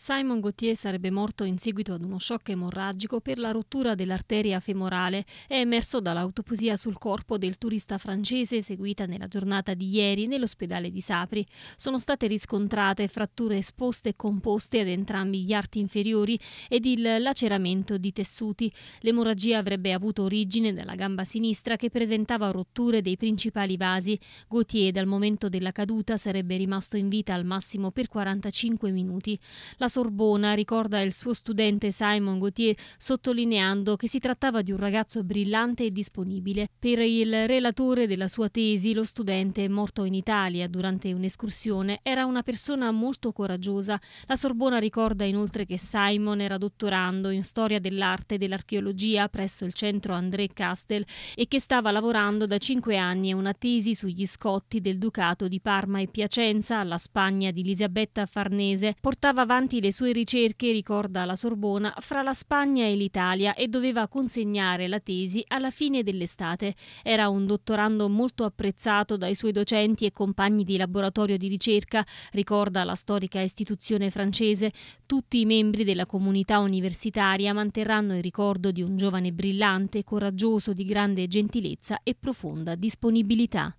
Simon Gauthier sarebbe morto in seguito ad uno shock emorragico per la rottura dell'arteria femorale. È emerso dall'autopsia sul corpo del turista francese eseguita nella giornata di ieri nell'ospedale di Sapri. Sono state riscontrate fratture esposte e composte ad entrambi gli arti inferiori ed il laceramento di tessuti. L'emorragia avrebbe avuto origine dalla gamba sinistra che presentava rotture dei principali vasi. Gauthier dal momento della caduta sarebbe rimasto in vita al massimo per 45 minuti. La la Sorbona ricorda il suo studente Simon Gauthier sottolineando che si trattava di un ragazzo brillante e disponibile. Per il relatore della sua tesi, lo studente morto in Italia durante un'escursione era una persona molto coraggiosa. La Sorbona ricorda inoltre che Simon era dottorando in storia dell'arte e dell'archeologia presso il centro André Castel e che stava lavorando da cinque anni a una tesi sugli scotti del Ducato di Parma e Piacenza alla Spagna di Elisabetta Farnese. Portava avanti infatti le sue ricerche, ricorda la Sorbona, fra la Spagna e l'Italia e doveva consegnare la tesi alla fine dell'estate. Era un dottorando molto apprezzato dai suoi docenti e compagni di laboratorio di ricerca, ricorda la storica istituzione francese. Tutti i membri della comunità universitaria manterranno il ricordo di un giovane brillante, coraggioso, di grande gentilezza e profonda disponibilità.